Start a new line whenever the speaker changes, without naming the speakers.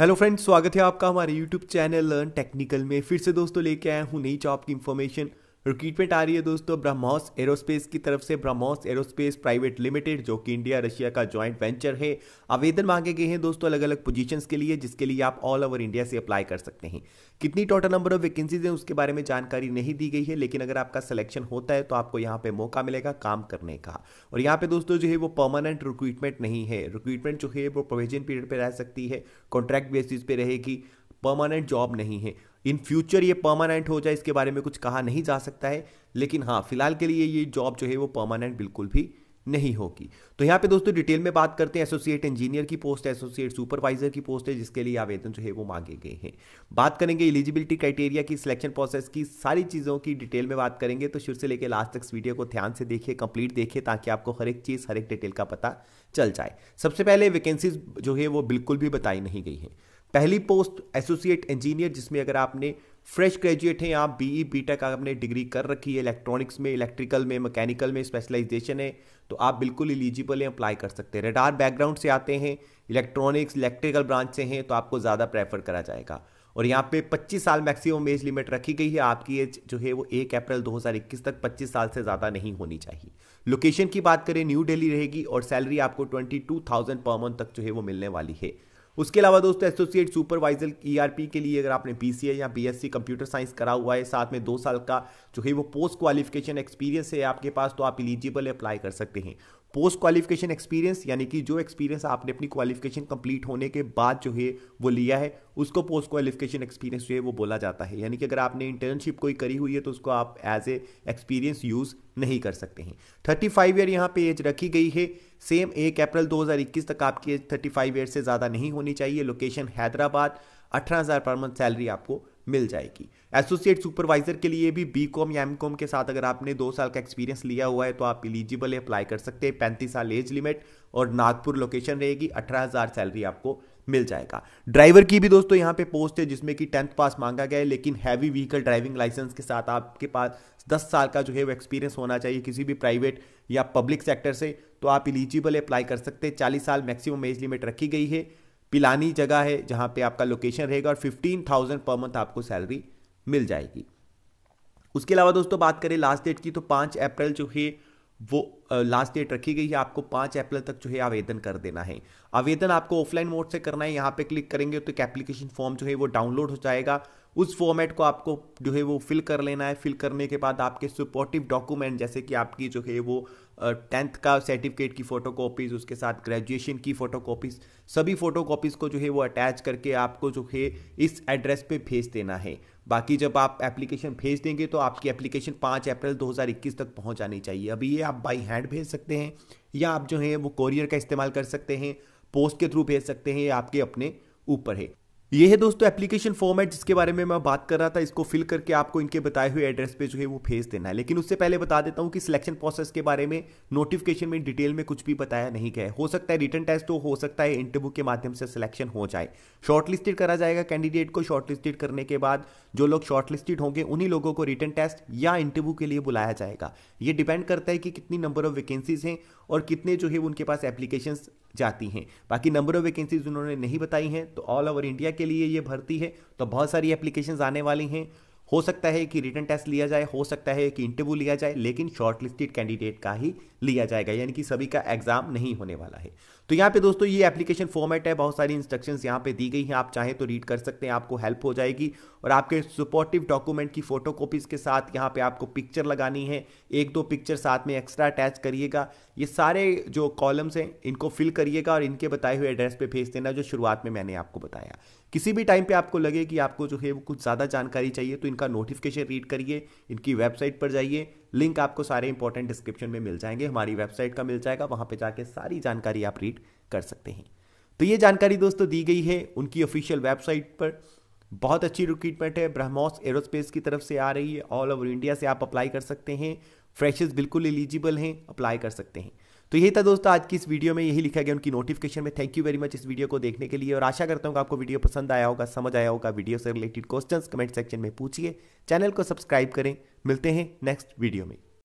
hello friends स्वागत है आपका हमारे यूट्यूब चैनल लर्न टेक्निकल में फिर से दोस्तों लेके आया हूँ नई जॉब की इन्फॉर्मेशन रिक्रूटमेंट आ रही है दोस्तों ब्रह्मोस एरोस्पेस की तरफ से ब्रह्मोस एरोस्पेस प्राइवेट लिमिटेड जो कि इंडिया रशिया का ज्वाइंट वेंचर है आवेदन मांगे गए हैं दोस्तों अलग अलग पोजीशंस के लिए जिसके लिए आप ऑल ओवर इंडिया से अप्लाई कर सकते हैं कितनी टोटल नंबर ऑफ वैकेंसीज है उसके बारे में जानकारी नहीं दी गई है लेकिन अगर आपका सिलेक्शन होता है तो आपको यहाँ पे मौका मिलेगा काम करने का और यहाँ पे दोस्तों जो है वो परमानेंट रिक्रूटमेंट नहीं है रिक्रूटमेंट जो है वो प्रोविजन पीरियड पर रह सकती है कॉन्ट्रैक्ट बेसिस पे रहेगी परमानेंट जॉब नहीं है इन फ्यूचर ये परमानेंट हो जाए इसके बारे में कुछ कहा नहीं जा सकता है लेकिन हाँ फिलहाल के लिए ये जॉब जो है वो परमानेंट बिल्कुल भी नहीं होगी तो यहाँ पे दोस्तों डिटेल में बात करते हैं एसोसिएट इंजीनियर की पोस्ट एसोसिएट सुपरवाइजर की पोस्ट है जिसके लिए आवेदन जो है वो मांगे गए हैं बात करेंगे एलिजिबिलिटी क्राइटेरिया की सिलेक्शन प्रोसेस की सारी चीज़ों की डिटेल में बात करेंगे तो शुरू से लेकर लास्ट तक वीडियो को ध्यान से देखिए कंप्लीट देखिए ताकि आपको हर एक चीज़ हर एक डिटेल का पता चल जाए सबसे पहले वैकेंसीज जो है वो बिल्कुल भी बताई नहीं गई है पहली पोस्ट एसोसिएट इंजीनियर जिसमें अगर आपने फ्रेश ग्रेजुएट हैं आप बीई टेक e, आपने डिग्री कर रखी है इलेक्ट्रॉनिक्स में इलेक्ट्रिकल में मैकेनिकल में स्पेशलाइजेशन है तो आप बिल्कुल एलिजिबल हैं अप्लाई कर सकते हैं रेडार बैकग्राउंड से आते हैं इलेक्ट्रॉनिक्स इलेक्ट्रिकल ब्रांच से हैं तो आपको ज़्यादा प्रेफर करा जाएगा और यहाँ पे 25 साल मैक्सिमम एज लिमिट रखी गई है आपकी एज जो है वो एक अप्रैल 2021 तक 25 साल से ज़्यादा नहीं होनी चाहिए लोकेशन की बात करें न्यू दिल्ली रहेगी और सैलरी आपको 22,000 पर मंथ तक जो है वो मिलने वाली है उसके अलावा दोस्तों एसोसिएट सुपरवाइजर ई के लिए अगर आपने बी या बी कंप्यूटर साइंस करा हुआ है साथ में दो साल का जो है वो पोस्ट क्वालिफिकेशन एक्सपीरियंस है आपके पास तो आप इलिजिबल अप्लाई कर सकते हैं पोस्ट क्वालिफिकेशन एक्सपीरियंस यानी कि जो एक्सपीरियंस आपने अपनी क्वालिफिकेशन कंप्लीट होने के बाद जो है वो लिया है उसको पोस्ट क्वालिफिकेशन एक्सपीरियंस जो है वो बोला जाता है यानी कि अगर आपने इंटर्नशिप कोई करी हुई है तो उसको आप एज ए एक्सपीरियंस यूज़ नहीं कर सकते हैं थर्टी फाइव ईयर यहाँ पे एज रखी गई है सेम एक अप्रैल दो हज़ार इक्कीस तक आपकी एज थर्टी फाइव ईयर से ज़्यादा नहीं होनी चाहिए लोकेशन हैदराबाद अठारह हज़ार पर मंथ सैलरी आपको मिल जाएगी एसोसिएट सुपरवाइजर के लिए भी बी कॉम या एम कॉम के साथ अगर आपने दो साल का एक्सपीरियंस लिया हुआ है तो आप इलिजिबल है अप्लाई कर सकते हैं पैंतीस साल एज लिमिट और नागपुर लोकेशन रहेगी अठारह हज़ार सैलरी आपको मिल जाएगा ड्राइवर की भी दोस्तों यहाँ पे पोस्ट है जिसमें कि टेंथ पास मांगा गया है लेकिन हैवी व्हीकल ड्राइविंग लाइसेंस के साथ आपके पास दस साल का जो है वो एक्सपीरियंस होना चाहिए किसी भी प्राइवेट या पब्लिक सेक्टर से तो आप इलिजिबल अप्लाई कर सकते हैं चालीस साल मैक्सिमम एज लिमिट रखी गई है पिलानी जगह है जहां पे आपका लोकेशन रहेगा और फिफ्टीन थाउजेंड पर मंथ आपको सैलरी मिल जाएगी उसके अलावा दोस्तों बात करें लास्ट डेट की तो पांच अप्रैल जो है वो लास्ट डेट रखी गई है आपको पाँच अप्रैल तक जो है आवेदन कर देना है आवेदन आपको ऑफलाइन मोड से करना है यहाँ पे क्लिक करेंगे तो एक एप्लीकेशन फॉर्म जो है वो डाउनलोड हो जाएगा उस फॉर्मेट को आपको जो है वो फिल कर लेना है फिल करने के बाद आपके सपोर्टिव डॉक्यूमेंट जैसे कि आपकी जो है वो टेंथ का सर्टिफिकेट की फ़ोटो कॉपीज़ उसके साथ ग्रेजुएशन की फ़ोटो कॉपीज़ सभी फ़ोटो कॉपीज़ को जो है वो अटैच करके आपको जो है इस एड्रेस पे भेज देना है बाकी जब आप एप्लीकेशन भेज देंगे तो आपकी एप्लीकेशन पाँच अप्रैल दो तक पहुँच जानी चाहिए अभी ये आप बाई हैंड हैंड भेज सकते हैं या आप जो है वो कोरियर का इस्तेमाल कर सकते हैं पोस्ट के थ्रू भेज सकते हैं या आपके अपने ऊपर है ये है दोस्तों एप्लीकेशन फॉर्मेट जिसके बारे में मैं बात कर रहा था इसको फिल करके आपको इनके बताए हुए एड्रेस पे जो है वो भेज देना है लेकिन उससे पहले बता देता हूँ कि सिलेक्शन प्रोसेस के बारे में नोटिफिकेशन में डिटेल में कुछ भी बताया नहीं गया है हो सकता है रिटर्न टेस्ट तो हो सकता है इंटरव्यू के माध्यम से सिलेक्शन हो जाए शॉर्टलिस्टेड करा जाएगा कैंडिडेट को शॉर्टलिस्टेड करने के बाद जो लोग शॉर्टलिस्टेड होंगे उन्हीं लोगों को रिटर्न टेस्ट या इंटरव्यू के लिए बुलाया जाएगा ये डिपेंड करता है कि कितनी नंबर ऑफ वैकेंसीज हैं और कितने जो है उनके पास एप्लीकेशन जाती हैं बाकी नंबर ऑफ वैकेंसीज उन्होंने नहीं बताई हैं तो ऑल ओवर इंडिया के लिए ये भर्ती है तो बहुत सारी एप्लीकेशन आने वाली हैं हो सकता है कि रिटर्न टेस्ट लिया जाए हो सकता है कि इंटरव्यू लिया जाए लेकिन शॉर्टलिस्टेड कैंडिडेट का ही लिया जाएगा यानी कि सभी का एग्जाम नहीं होने वाला है तो यहाँ पे दोस्तों ये एप्लीकेशन फॉर्मेट है बहुत सारी इंस्ट्रक्शंस यहाँ पे दी गई हैं आप चाहें तो रीड कर सकते हैं आपको हेल्प हो जाएगी और आपके सपोर्टिव डॉक्यूमेंट की फोटो के साथ यहाँ पे आपको पिक्चर लगानी है एक दो पिक्चर साथ में एक्स्ट्रा अटैच करिएगा ये सारे जो कॉलम्स हैं इनको फिल करिएगा और इनके बताए हुए एड्रेस पर भेज देना जो शुरुआत में मैंने आपको बताया किसी भी टाइम पे आपको लगे कि आपको जो है वो कुछ ज़्यादा जानकारी चाहिए तो इनका नोटिफिकेशन रीड करिए इनकी वेबसाइट पर जाइए लिंक आपको सारे इंपॉर्टेंट डिस्क्रिप्शन में मिल जाएंगे हमारी वेबसाइट का मिल जाएगा वहाँ पर जाके सारी जानकारी आप रीड कर सकते हैं तो ये जानकारी दोस्तों दी गई है उनकी ऑफिशियल वेबसाइट पर बहुत अच्छी रिक्रूटमेंट है ब्रह्मोस एरोस्पेस की तरफ से आ रही है ऑल ओवर इंडिया से आप अप्लाई कर सकते हैं फ्रेशेस बिल्कुल एलिजिबल हैं अप्लाई कर सकते हैं तो यही था दोस्तों आज की इस वीडियो में यही लिखा गया उनकी नोटिफिकेशन में थैंक यू वेरी मच इस वीडियो को देखने के लिए और आशा करता हूँ आपको वीडियो पसंद आया होगा समझ आया होगा वीडियो से रिलेटेड क्वेश्चन कमेंट सेक्शन में पूछिए चैनल को सब्सक्राइब करें मिलते हैं नेक्स्ट वीडियो में